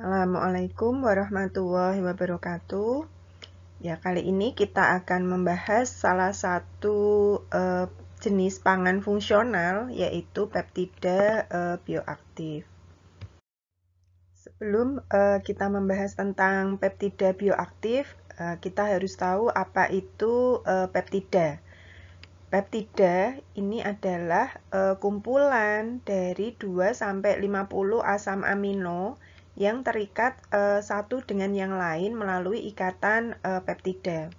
Assalamualaikum warahmatullahi wabarakatuh. Ya, kali ini kita akan membahas salah satu eh, jenis pangan fungsional yaitu peptida eh, bioaktif. Sebelum eh, kita membahas tentang peptida bioaktif, eh, kita harus tahu apa itu eh, peptida. Peptida ini adalah eh, kumpulan dari 2 sampai 50 asam amino yang terikat e, satu dengan yang lain melalui ikatan e, peptida.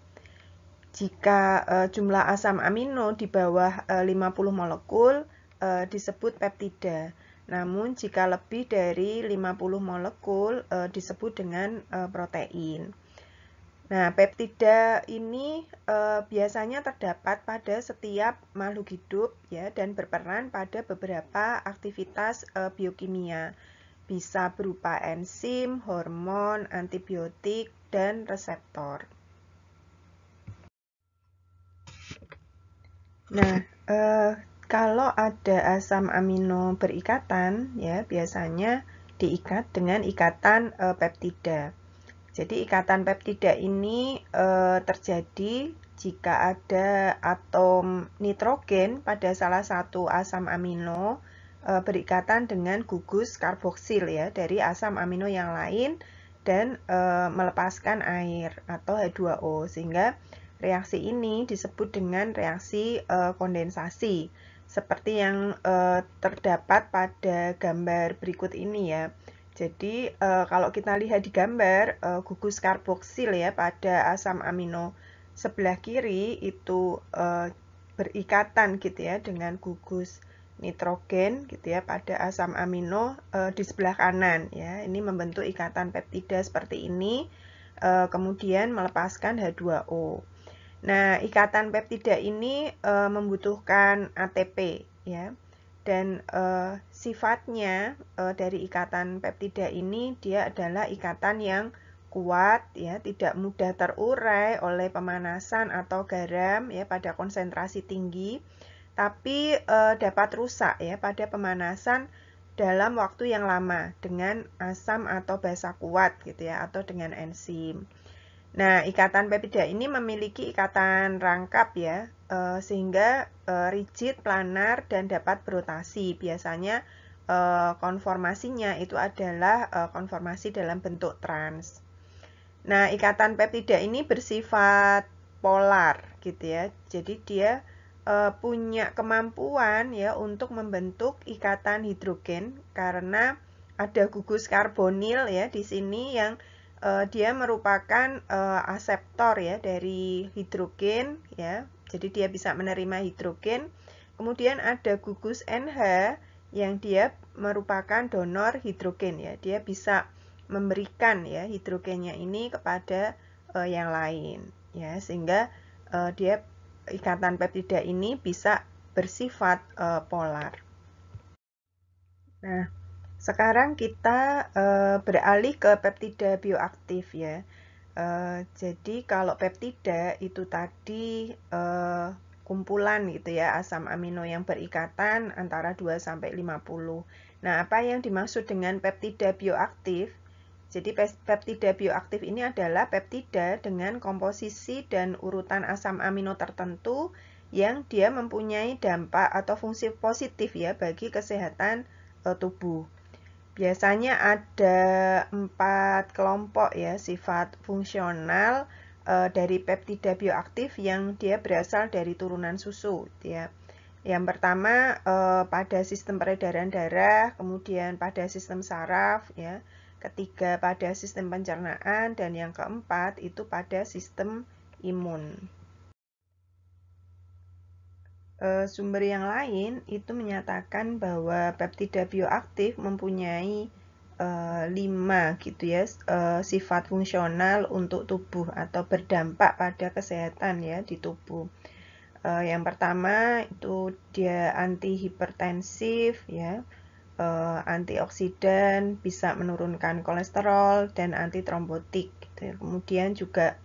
Jika e, jumlah asam amino di bawah e, 50 molekul e, disebut peptida. Namun jika lebih dari 50 molekul e, disebut dengan e, protein. Nah, peptida ini e, biasanya terdapat pada setiap makhluk hidup ya dan berperan pada beberapa aktivitas e, biokimia bisa berupa enzim, hormon, antibiotik, dan reseptor. Nah, eh, kalau ada asam amino berikatan, ya biasanya diikat dengan ikatan eh, peptida. Jadi ikatan peptida ini eh, terjadi jika ada atom nitrogen pada salah satu asam amino Eh, berikatan dengan gugus karboksil ya dari asam amino yang lain dan e, melepaskan air atau H2O sehingga reaksi ini disebut dengan reaksi e, kondensasi seperti yang e, terdapat pada gambar berikut ini ya. Jadi e, kalau kita lihat di gambar e, gugus karboksil ya pada asam amino sebelah kiri itu e, berikatan gitu ya dengan gugus nitrogen gitu ya pada asam amino e, di sebelah kanan ya. Ini membentuk ikatan peptida seperti ini e, kemudian melepaskan H2O. Nah, ikatan peptida ini e, membutuhkan ATP ya. Dan e, sifatnya e, dari ikatan peptida ini dia adalah ikatan yang kuat ya, tidak mudah terurai oleh pemanasan atau garam ya pada konsentrasi tinggi tapi e, dapat rusak ya pada pemanasan dalam waktu yang lama dengan asam atau basa kuat gitu ya atau dengan enzim. Nah, ikatan peptida ini memiliki ikatan rangkap ya, e, sehingga e, rigid, planar dan dapat berotasi. Biasanya e, konformasinya itu adalah e, konformasi dalam bentuk trans. Nah, ikatan peptida ini bersifat polar gitu ya. Jadi dia e, punya kemampuan ya untuk membentuk ikatan hidrogen karena ada gugus karbonil ya di sini yang e, dia merupakan e, aseptor ya dari hidrogen ya. Jadi dia bisa menerima hidrogen. Kemudian ada gugus NH yang dia merupakan donor hidrogen ya. Dia bisa memberikan ya hidrogennya ini kepada uh, yang lain ya sehingga uh, dia ikatan peptida ini bisa bersifat e, polar. Nah, sekarang kita e, beralih ke peptida bioaktif ya. E, jadi kalau peptida itu tadi e, kumpulan gitu ya asam amino yang berikatan antara 2 sampai 50. Nah, apa yang dimaksud dengan peptida bioaktif? Jadi peptida bioaktif ini adalah peptida dengan komposisi dan urutan asam amino tertentu yang dia mempunyai dampak atau fungsi positif ya bagi kesehatan eh, tubuh. Biasanya ada empat kelompok ya sifat fungsional eh, dari peptida bioaktif yang dia berasal dari turunan susu ya. Yang pertama eh, pada sistem peredaran darah, kemudian pada sistem saraf ya ketiga pada sistem pencernaan, dan yang keempat itu pada sistem imun. E, sumber yang lain itu menyatakan bahwa peptida bioaktif mempunyai e, lima gitu ya e, sifat fungsional untuk tubuh atau berdampak pada kesehatan ya di tubuh. yang pertama itu dia antihipertensif ya uh, antioksidan, bisa menurunkan kolesterol dan anti trombotik. Gitu. Ya. Kemudian juga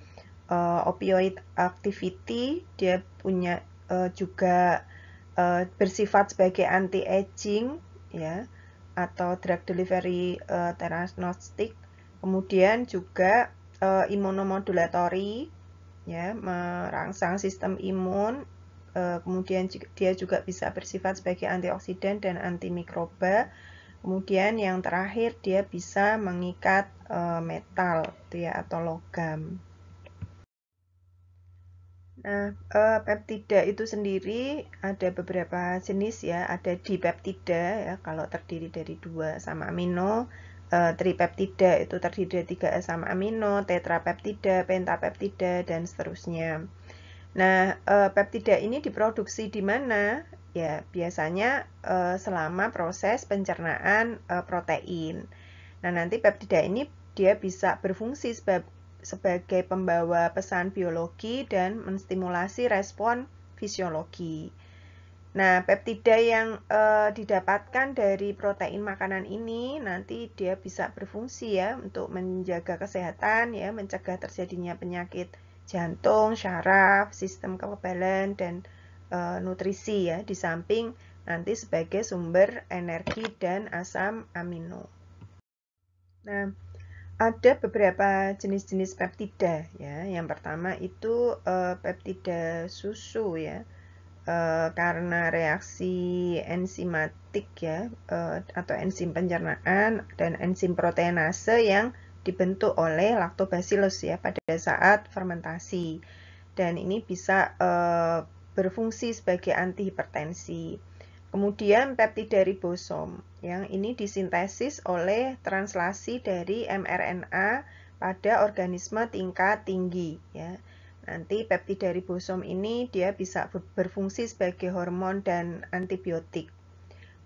uh, opioid activity dia punya uh, juga uh, bersifat sebagai anti aging ya atau drug delivery uh, Kemudian juga uh, imunomodulatory ya merangsang sistem imun Eh, kemudian dia juga bisa bersifat sebagai antioksidan dan antimikroba kemudian yang terakhir dia bisa mengikat eh, metal gitu ya atau logam Nah, eh, peptida itu sendiri ada beberapa jenis ya, ada dipeptida ya kalau terdiri dari dua sama amino, tripeptida itu terdiri dari tiga sama amino, tetrapeptida, pentapeptida dan seterusnya. Nah, e, peptida ini diproduksi di mana? Ya, biasanya eh, selama proses pencernaan eh, protein. Nah, nanti peptida ini dia bisa berfungsi sebagai pembawa pesan biologi dan menstimulasi respon fisiologi. Nah, peptida yang e, didapatkan dari protein makanan ini nanti dia bisa berfungsi ya untuk menjaga kesehatan ya, mencegah terjadinya penyakit jantung, syaraf, sistem kekebalan dan e, nutrisi ya, di samping nanti sebagai sumber energi dan asam amino. Nah, ada beberapa jenis-jenis peptida ya. Yang pertama itu e, peptida susu ya. E, karena reaksi enzimatik ya e, atau enzim pencernaan dan enzim proteinase yang dibentuk oleh lactobacillus ya pada saat fermentasi. Dan ini bisa e, berfungsi sebagai antihipertensi. Kemudian peptida ribosom yang ini disintesis oleh translasi dari mRNA pada organisme tingkat tinggi ya. Nanti peptida ribosom ini dia bisa berfungsi sebagai hormon dan antibiotik.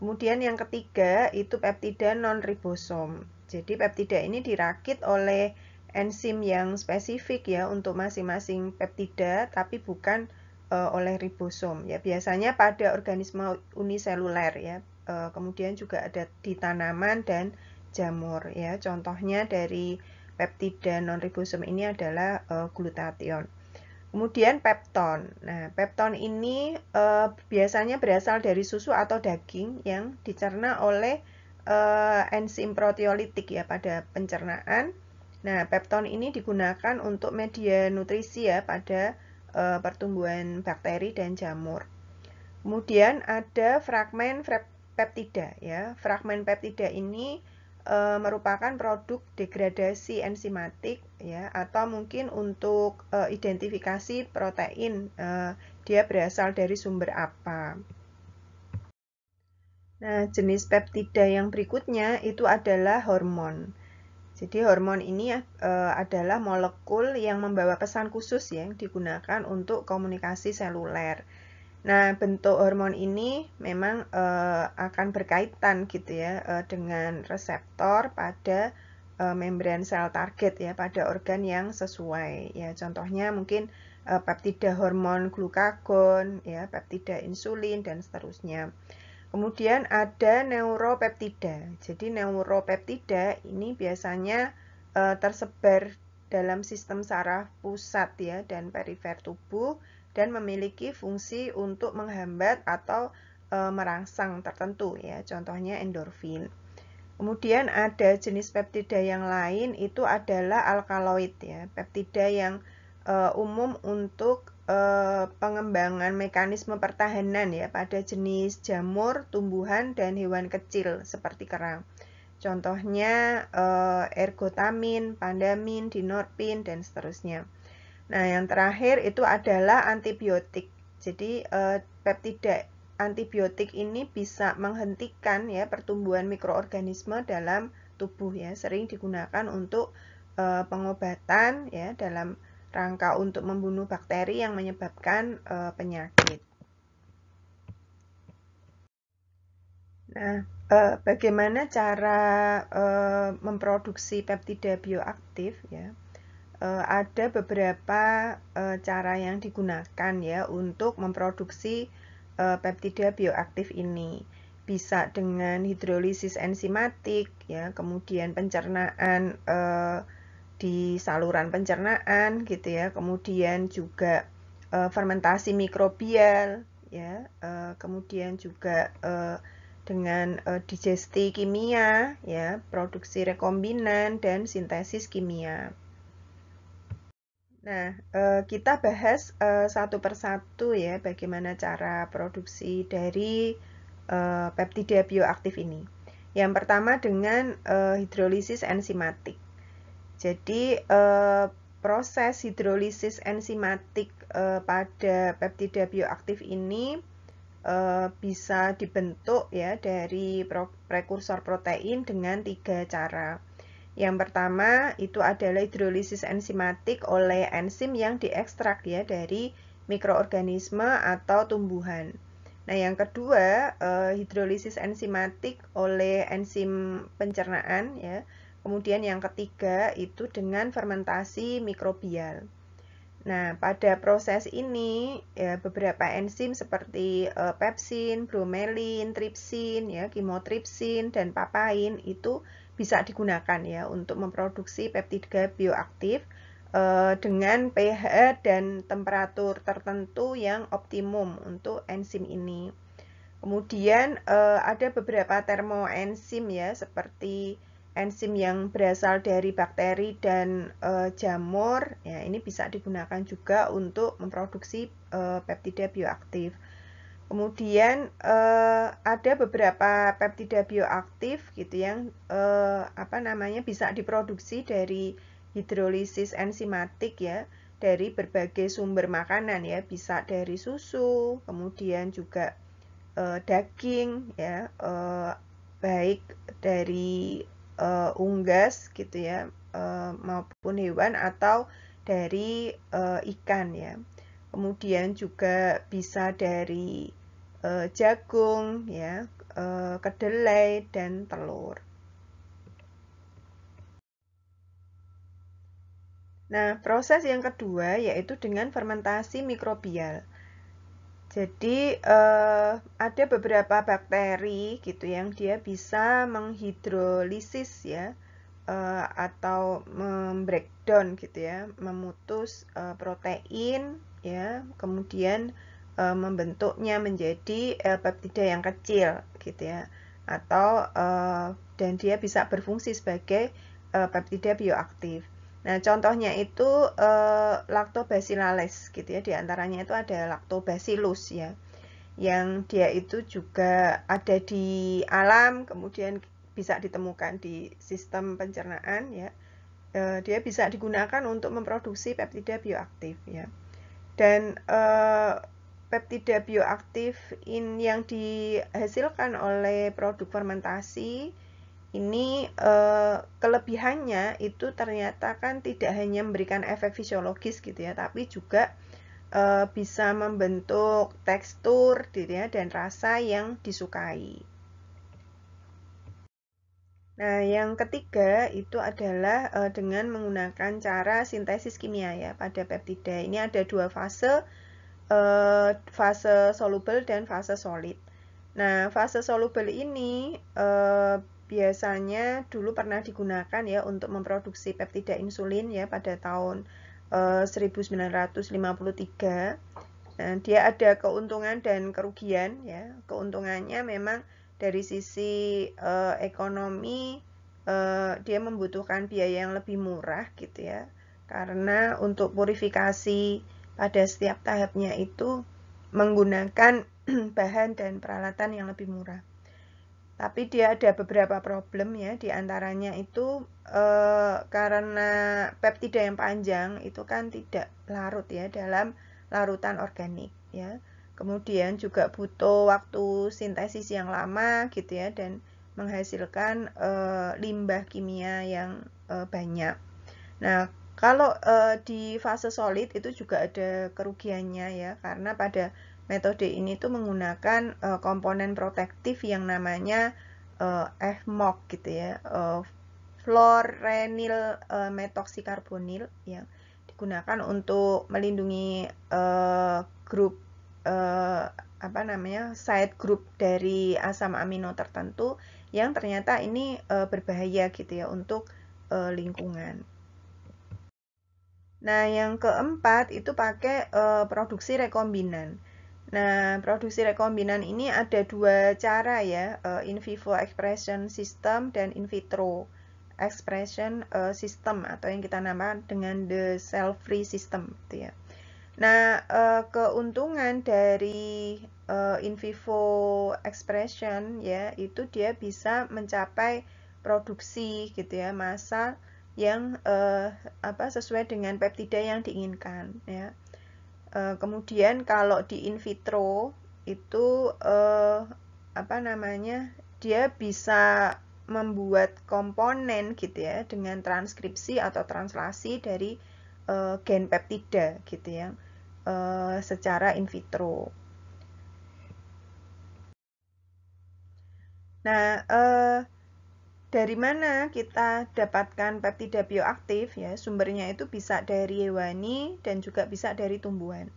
Kemudian yang ketiga itu peptida non ribosom jadi peptida ini dirakit oleh enzim yang spesifik ya untuk masing-masing peptida tapi bukan e, oleh ribosom ya biasanya pada organisme uniseluler ya e, kemudian juga ada di tanaman dan jamur ya contohnya dari peptida non ribosom ini adalah e, glutathione Kemudian pepton. Nah, pepton ini e, biasanya berasal dari susu atau daging yang dicerna oleh uh, eh, enzim proteolitik ya pada pencernaan. Nah, pepton ini digunakan untuk media nutrisi ya pada uh, pertumbuhan bakteri dan jamur. Kemudian ada fragmen peptida ya. Fragmen peptida ini e, merupakan produk degradasi enzimatik ya atau mungkin untuk e, identifikasi protein e, dia berasal dari sumber apa. Nah, jenis peptida yang berikutnya itu adalah hormon. Jadi hormon ini eh, adalah molekul yang membawa pesan khusus ya, yang digunakan untuk komunikasi seluler. Nah, bentuk hormon ini memang eh, akan berkaitan gitu ya eh, dengan reseptor pada membran sel target ya pada organ yang sesuai. Ya, contohnya mungkin e, peptida hormon glukagon, ya, peptida insulin dan seterusnya. Kemudian ada neuropeptida. Jadi neuropeptida ini biasanya e, tersebar dalam sistem saraf pusat ya dan perifer tubuh dan memiliki fungsi untuk menghambat atau e, merangsang tertentu ya. Contohnya endorfin. Kemudian ada jenis peptida yang lain itu adalah alkaloid ya. Peptida yang uh, umum untuk uh, pengembangan mekanisme pertahanan ya pada jenis jamur, tumbuhan dan hewan kecil seperti kerang. Contohnya uh, ergotamin, pandamin, dinorpin dan seterusnya. Nah, yang terakhir itu adalah antibiotik. Jadi uh, peptida antibiotik ini bisa menghentikan ya pertumbuhan mikroorganisme dalam tubuh ya, sering digunakan untuk uh, pengobatan ya dalam rangka untuk membunuh bakteri yang menyebabkan e, penyakit. Nah, e, bagaimana cara e, memproduksi peptida bioaktif ya? E, ada beberapa e, cara yang digunakan ya untuk memproduksi e, peptida bioaktif ini bisa dengan hidrolisis enzimatik ya kemudian pencernaan e, di saluran pencernaan gitu ya kemudian juga e, fermentasi mikrobial ya e, kemudian juga e, dengan e, digesti kimia ya produksi rekombinan dan sintesis kimia Nah, kita bahas satu persatu ya bagaimana cara produksi dari peptida bioaktif ini. Yang pertama dengan hidrolisis enzimatik. Jadi eh, proses hidrolisis enzimatik eh, pada peptida bioaktif ini eh, bisa dibentuk ya dari prekursor protein dengan tiga cara. Yang pertama itu adalah hidrolisis enzimatik oleh enzim yang diekstrak ya dari mikroorganisme atau tumbuhan. Nah, yang kedua, eh, hidrolisis enzimatik oleh enzim pencernaan ya Kemudian yang ketiga itu dengan fermentasi mikrobial. Nah, pada proses ini ya, beberapa enzim seperti e, pepsin, bromelin, tripsin, ya, kimotripsin dan papain itu bisa digunakan ya untuk memproduksi peptida bioaktif e, dengan pH dan temperatur tertentu yang optimum untuk enzim ini. Kemudian e, ada beberapa termoenzim ya seperti enzim yang berasal dari bakteri dan e, jamur ya ini bisa digunakan juga untuk memproduksi e, peptida bioaktif kemudian e, ada beberapa peptida bioaktif gitu yang e, apa namanya bisa diproduksi dari hidrolisis enzimatik ya dari berbagai sumber makanan ya bisa dari susu kemudian juga e, daging ya e, baik dari uh, eh, unggas gitu ya uh, maupun hewan atau dari uh, ikan ya kemudian juga bisa dari uh, jagung ya uh, kedelai dan telur Nah, proses yang kedua yaitu dengan fermentasi mikrobial. Jadi eh, ada beberapa bakteri gitu yang dia bisa menghidrolisis ya eh, atau membreakdown gitu ya, memutus eh, protein ya, kemudian eh, membentuknya menjadi eh, peptida yang kecil gitu ya, atau eh, dan dia bisa berfungsi sebagai eh, peptida bioaktif. Nah, contohnya itu e, eh, lactobacillus gitu ya. Di antaranya itu ada lactobacillus ya. Yang dia itu juga ada di alam, kemudian bisa ditemukan di sistem pencernaan ya. E, dia bisa digunakan untuk memproduksi peptida bioaktif ya. Dan e, peptida bioaktif in yang dihasilkan oleh produk fermentasi ini uh, kelebihannya itu ternyata kan tidak hanya memberikan efek fisiologis gitu ya tapi juga uh, bisa membentuk tekstur gitu ya dan rasa yang disukai Nah, yang ketiga itu adalah eh, dengan menggunakan cara sintesis kimia ya pada peptida. Ini ada dua fase, fase soluble dan fase solid. Nah, fase soluble ini biasanya dulu pernah digunakan ya untuk memproduksi peptida insulin ya pada tahun eh, 1953 nah, dia ada keuntungan dan kerugian ya keuntungannya memang dari sisi eh, ekonomi eh, dia membutuhkan biaya yang lebih murah gitu ya karena untuk purifikasi pada setiap tahapnya itu menggunakan bahan dan peralatan yang lebih murah tapi dia ada beberapa problem ya diantaranya itu e, karena peptida yang panjang itu kan tidak larut ya dalam larutan organik ya kemudian juga butuh waktu sintesis yang lama gitu ya dan menghasilkan e, limbah kimia yang e, banyak nah kalau e, di fase solid itu juga ada kerugiannya ya karena pada metode ini tuh menggunakan uh, komponen protektif yang namanya uh, eh, FMOC gitu ya, uh, fluorenil uh, metoksikarbonil yang digunakan untuk melindungi uh, grup uh, apa namanya side group dari asam amino tertentu yang ternyata ini uh, berbahaya gitu ya untuk uh, lingkungan. Nah, yang keempat itu pakai uh, produksi rekombinan. Nah, produksi rekombinan ini ada dua cara ya, uh, in vivo expression system dan in vitro expression eh, system atau yang kita namakan dengan the cell free system gitu ya. Nah, eh, keuntungan dari uh, in vivo expression ya itu dia bisa mencapai produksi gitu ya massa yang apa sesuai dengan peptida yang diinginkan ya. Eh, kemudian kalau di in vitro itu uh, apa namanya dia bisa membuat komponen gitu ya dengan transkripsi atau translasi dari uh, gen peptida gitu ya uh, secara in vitro. Nah, uh, dari mana kita dapatkan peptida bioaktif ya? Sumbernya itu bisa dari hewani dan juga bisa dari tumbuhan.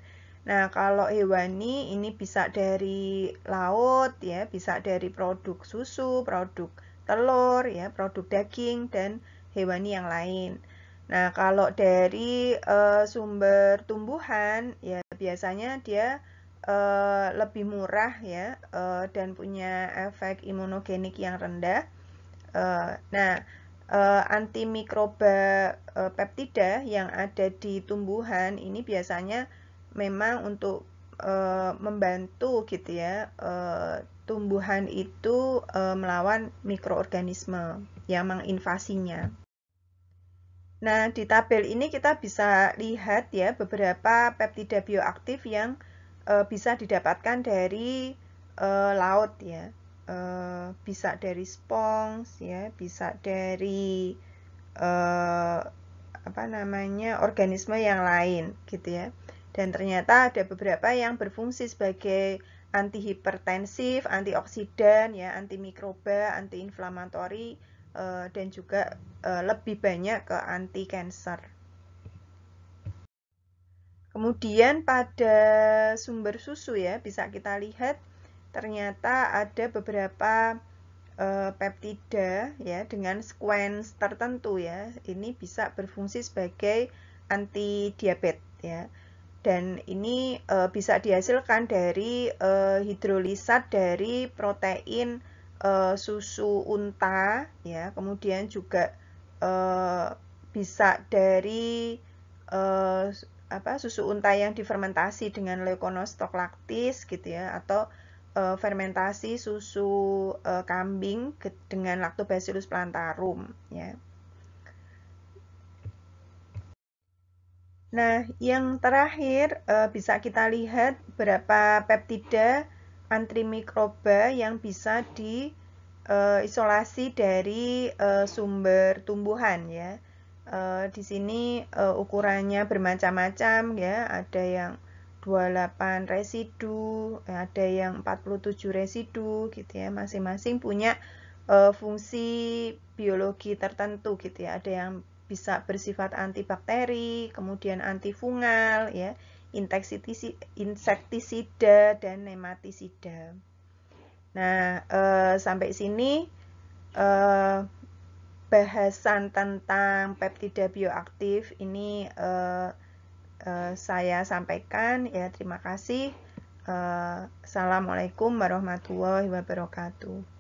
Nah, kalau hewani ini bisa dari laut ya, bisa dari produk susu, produk telur ya, produk daging dan hewani yang lain. Nah, kalau dari uh, sumber tumbuhan ya biasanya dia uh, lebih murah ya uh, dan punya efek imunogenik yang rendah Eh, nah, uh, antimikroba uh, peptida yang ada di tumbuhan ini biasanya memang untuk uh, membantu gitu ya uh, tumbuhan itu uh, melawan mikroorganisme yang menginvasinya. Nah, di tabel ini kita bisa lihat ya beberapa peptida bioaktif yang e, bisa didapatkan dari e, laut ya. Eh, bisa dari spons ya bisa dari uh, apa namanya organisme yang lain gitu ya dan ternyata ada beberapa yang berfungsi sebagai antihipertensif, antioksidan ya, antimikroba, antiinflamatori eh, dan juga lebih banyak ke anti cancer. Kemudian pada sumber susu ya bisa kita lihat ternyata ada beberapa e, peptida ya dengan sekuens tertentu ya ini bisa berfungsi sebagai anti diabetes ya dan ini e, bisa dihasilkan dari e, eh, hidrolisa dari protein e, susu unta ya kemudian juga e, bisa dari e, apa susu unta yang difermentasi dengan leukonostok laktis gitu ya atau uh, fermentasi susu uh, kambing dengan Lactobacillus plantarum ya. Nah, yang terakhir uh, bisa kita lihat berapa peptida antimikroba yang bisa di uh, isolasi dari uh, sumber tumbuhan ya. Uh, di sini uh, ukurannya bermacam-macam ya, ada yang 28 residu, eh, ada yang 47 residu gitu ya. Masing-masing punya e, fungsi biologi tertentu gitu ya. Ada yang bisa bersifat antibakteri, kemudian antifungal ya, insektisida dan nematisida. Nah, e, sampai sini e, bahasan tentang peptida bioaktif ini eh, Eh, saya sampaikan. Ya, terima kasih. Uh, Assalamualaikum warahmatullahi wabarakatuh.